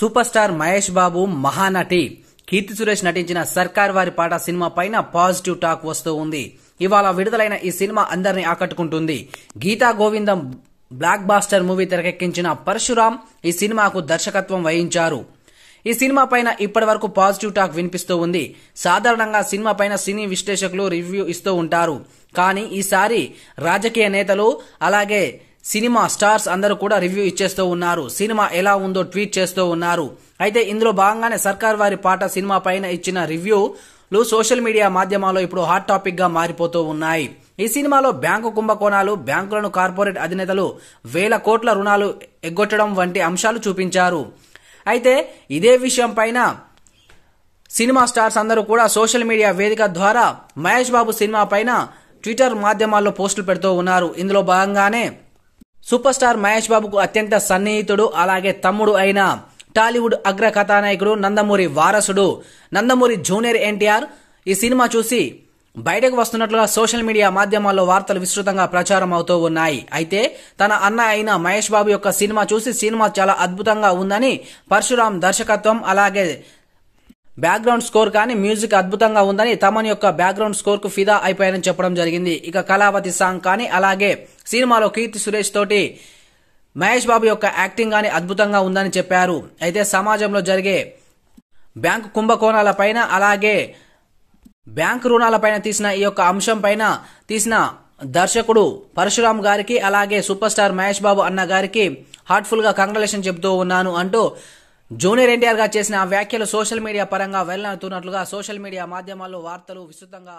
super star Mahesh Babu Mahanati Keerthy Suresh నటించిన సర్కార్ వారి పాట సినిమా పైన పాజిటివ్ టాక్ వస్తూ ఉంది ఇవాళ విడుదలైన ఈ సినిమా అందరిని ఆకట్టుకుంటుంది Geetha Govindam blockbuster movie తెరకెక్కించిన పరశురామ్ ఈ సినిమాకు దర్శకత్వం వహించారు ఈ సినిమా పైన ఇప్పటి వరకు పాజిటివ్ టాక్ వినిపిస్తూ ఉంది సాధారణంగా సినిమా పైన సినీ విశ్లేషకులు రివ్యూ ఇస్తూ ఉంటారు కానీ ఈసారి రాజకీయ నేతలు అలాగే సినిమా స్టార్స్ అందరూ కూడా రివ్యూ ఇచ్చేస్తూ ఉన్నారు సినిమా ఎలా ఉందో ట్వీట్ చేస్తూ ఉన్నారు అయితే ఇందులో భాగంగానే సర్కార్ వారి పాట సినిమా పైన ఇచ్చిన రివ్యూలు సోషల్ మీడియా మాధ్యమాల్లో ఇప్పుడు హాట్ టాపిక్ గా మారిపోతూ ఉన్నాయి ఈ సినిమాలో బ్యాంకు కుంభకోణాలు బ్యాంకులను కార్పొరేట్ అధినేతలు వేల కోట్ల రుణాలు ఎగ్గొట్టడం వంటి అంశాలు చూపించారు అయితే ఇదే విషయం పైన సినిమా స్టార్స్ అందరూ కూడా సోషల్ మీడియా వేదిక ద్వారా మహేష్ బాబు సినిమా పైన ట్విట్టర్ మాధ్యమాల్లో పోస్టులు పెడుతూ ఉన్నారు ఇందులో భాగంగానే సూపర్ స్టార్ మహేష్ బాబుకు అత్యంత సన్నిహితుడు అలాగే తమ్ముడు అయిన టాలీవుడ్ అగ్ర కథానాయకుడు నందమూరి వారసుడు నందమూరి జూనియర్ ఎన్టీఆర్ ఈ సినిమా చూసి బయటకు వస్తున్నట్లుగా సోషల్ మీడియా మాధ్యమాల్లో వార్తలు విస్తృతంగా ప్రచారం అవుతూ ఉన్నాయి అయితే తన అన్న అయిన మహేష్ బాబు యొక్క సినిమా చూసి సినిమా చాలా అద్భుతంగా ఉందని పరశురాం దర్శకత్వం అలాగే బ్యాక్గ్రౌండ్ స్కోర్ కానీ మ్యూజిక్ అద్భుతంగా ఉందని తమన్ యొక్క బ్యాక్గ్రౌండ్ స్కోర్ కు ఫిదా అయిపోయారని చెప్పడం జరిగింది ఇక కళావతి సాంగ్ కానీ అలాగే సినిమాలో కీర్తి సురేష్ తోటి మహేష్ బాబు యొక్క యాక్టింగ్ కానీ అద్భుతంగా ఉందని చెప్పారు అయితే సమాజంలో జరిగే బ్యాంకు కుంభకోణాల పైన అలాగే బ్యాంకు రుణాలపైన తీసిన ఈ యొక్క అంశం పైన తీసిన దర్శకుడు పరశురామ్ గారికి అలాగే సూపర్ స్టార్ మహేష్ బాబు అన్న గారికి హార్ట్ఫుల్ గా కంగ్రాలేషన్ చెబుతూ ఉన్నాను అంటూ జూనియర్ ఎన్టీఆర్ గారు చేసిన వ్యాఖ్యలు సోషల్ మీడియా పరంగా వెళ్ళనవుతున్నట్లుగా సోషల్ మీడియా మాధ్యమాల్లో వార్తలు విస్తృతంగా